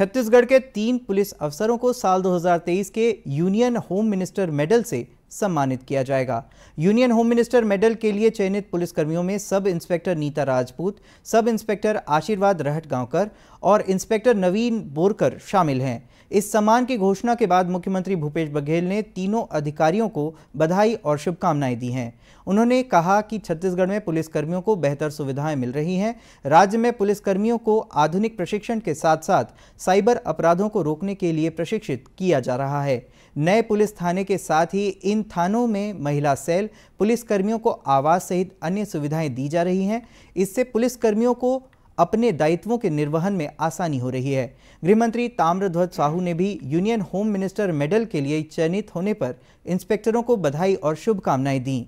छत्तीसगढ़ के तीन पुलिस अफसरों को साल 2023 के यूनियन होम मिनिस्टर मेडल से सम्मानित किया जाएगा यूनियन होम मिनिस्टर मेडल के लिए चयनित पुलिसकर्मियों में sub inspector Nita Rajput sub inspector आशीर्वाद रहट गांवकर और इंस्पेक्टर नवीन बोरकर शामिल हैं इस सम्मान की घोषणा के बाद मुख्यमंत्री भूपेश बघेल ने तीनों अधिकारियों को बधाई और शुभकामनाएं दी हैं उन्होंने कहा कि छत्तीसगढ़ में पुलिसकर्मियों को बेहतर सुविधाएं मिल रही हैं राज्य में पुलिसकर्मियों को आधुनिक प्रशिक्षण के साथ साथ साइबर अपराधों को रोकने के लिए प्रशिक्षित किया जा रहा है नए पुलिस थाने के साथ ही इन इन थानों में महिला सेल पुलिसकर्मियों को आवास सहित अन्य सुविधाएं दी जा रही हैं इससे पुलिसकर्मियों को अपने दायित्वों के निर्वहन में आसानी हो रही है गृहमंत्री ताम्रध्वज साहू ने भी यूनियन होम मिनिस्टर मेडल के लिए चयनित होने पर इंस्पेक्टरों को बधाई और शुभकामनाएं दीं